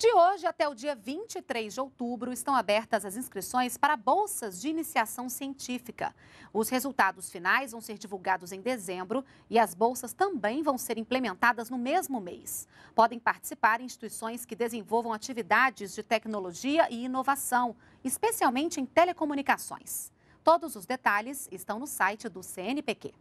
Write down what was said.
De hoje até o dia 23 de outubro estão abertas as inscrições para bolsas de iniciação científica. Os resultados finais vão ser divulgados em dezembro e as bolsas também vão ser implementadas no mesmo mês. Podem participar instituições que desenvolvam atividades de tecnologia e inovação, especialmente em telecomunicações. Todos os detalhes estão no site do CNPq.